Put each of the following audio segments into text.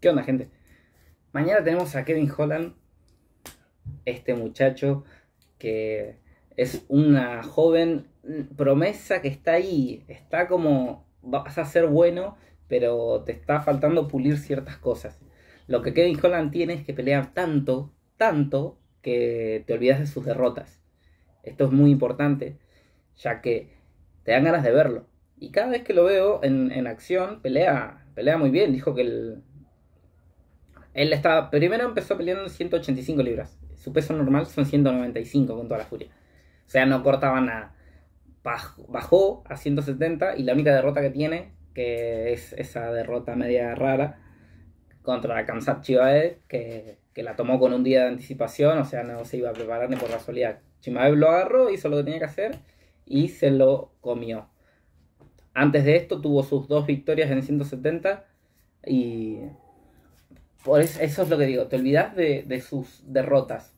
¿Qué onda, gente? Mañana tenemos a Kevin Holland, este muchacho que es una joven promesa que está ahí, está como vas a ser bueno, pero te está faltando pulir ciertas cosas. Lo que Kevin Holland tiene es que pelear tanto, tanto, que te olvidas de sus derrotas. Esto es muy importante, ya que te dan ganas de verlo. Y cada vez que lo veo en, en acción, pelea, pelea muy bien. Dijo que el, él estaba, primero empezó peleando en 185 libras. Su peso normal son 195 con toda la furia. O sea, no cortaba nada. Bajó a 170 y la única derrota que tiene, que es esa derrota media rara, contra Kamsat Chimaev, que, que la tomó con un día de anticipación, o sea, no se iba a preparar ni por casualidad. Chimaev lo agarró, hizo lo que tenía que hacer y se lo comió. Antes de esto tuvo sus dos victorias en 170 y eso, es lo que digo, te olvidas de, sus derrotas.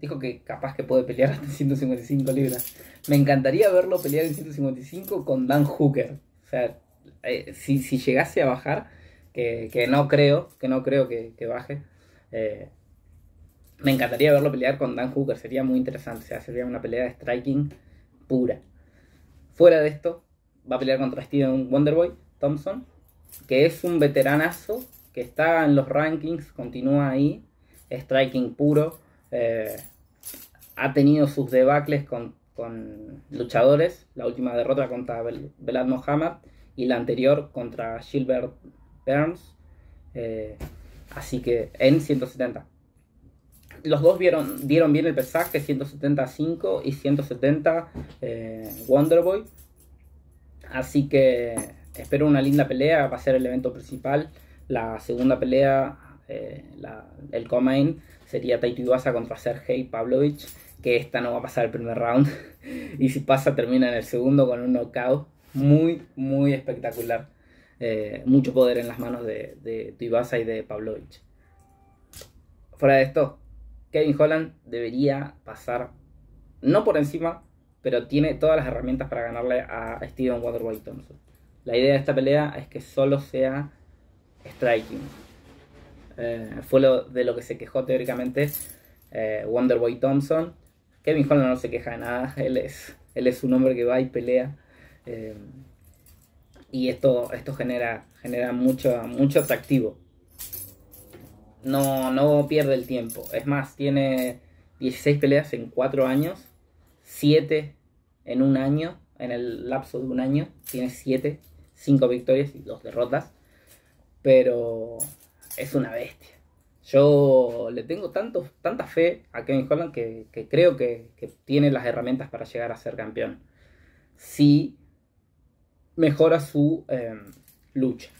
Dijo que capaz que puede pelear hasta 155 libras. Me encantaría verlo pelear en 155 con Dan Hooker. O sea, eh, si, si, llegase a bajar, que, no creo, que no creo que, baje. Eh, me encantaría verlo pelear con Dan Hooker, sería muy interesante. O sea, sería una pelea de striking pura. Fuera de esto, va a pelear contra Steven Wonderboy Thompson, que es un veteranazo que está en los rankings, continúa ahí, striking puro, eh, ha tenido sus debacles con, luchadores, la última derrota contra Bel y la anterior contra Gilbert Burns, eh, así que en 170. Los dos vieron, dieron bien el pesaje, 175 y 170 eh, Wonderboy. Así que espero una linda pelea, va a ser el evento principal. La segunda pelea, el eh, la, el sería Tai Iwasa contra Sergei Pavlovich, que esta no va a pasar el primer round. y si pasa, termina en el segundo con un knockout muy, muy espectacular. Eh, mucho poder en las manos de, de, y de Pavlovich. Fuera de esto, Kevin Holland debería pasar, no por encima, pero tiene todas las herramientas para ganarle a Steven White Thompson. La idea de esta pelea es que solo sea Striking. Eh, fue lo, de lo que se quejó teóricamente eh, Wonderboy Thompson. Kevin Holland no se queja de nada, él es, él es un hombre que va y pelea. Eh, y esto, esto genera, genera mucho, mucho atractivo. No, no pierde el tiempo. Es más, tiene 16 peleas en 4 años, 7 en un año, en el lapso de un año, tiene 7, 5 victorias y 2 derrotas pero es una bestia. Yo le tengo tanto, tanta fe a Kevin Holland que, creo que, tiene las herramientas para llegar a ser campeón. Si mejora su em, lucha.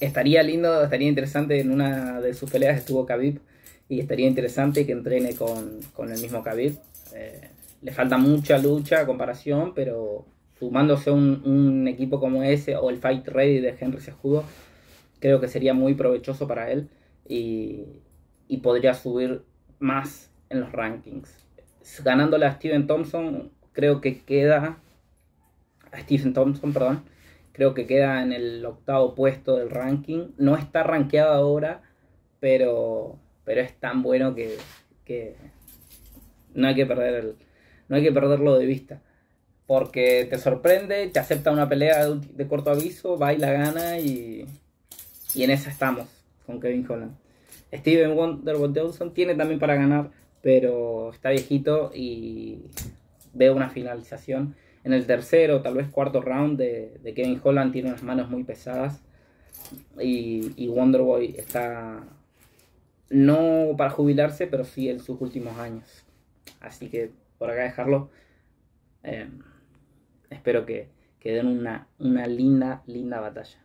Estaría lindo, estaría interesante en una de sus peleas estuvo Khabib y estaría interesante que entrene con, el mismo Khabib. Eh, le falta mucha lucha a comparación, pero sumándose a un, un, equipo como ese o el Fight Ready de Henry Sejudo, creo que sería muy provechoso para él y, podría subir más en los rankings. Ganándole a Steven Thompson, creo que queda. A Stephen Thompson, perdón. Creo que queda en el octavo puesto del ranking. No está rankeado ahora, pero, pero es tan bueno que, no, hay que perder el, no hay que perderlo de vista. Porque te sorprende, te acepta una pelea de, corto aviso, va y la gana y, y en esa estamos con Kevin Holland. Steven Wonderboy Johnson tiene también para ganar, pero está viejito y veo una finalización. En el tercero, tal vez cuarto round de, Kevin Holland tiene unas manos muy pesadas. Y, Wonderboy está no para jubilarse, pero sí en sus últimos años. Así que por acá dejarlo. Eh, espero que, den una linda, linda batalla.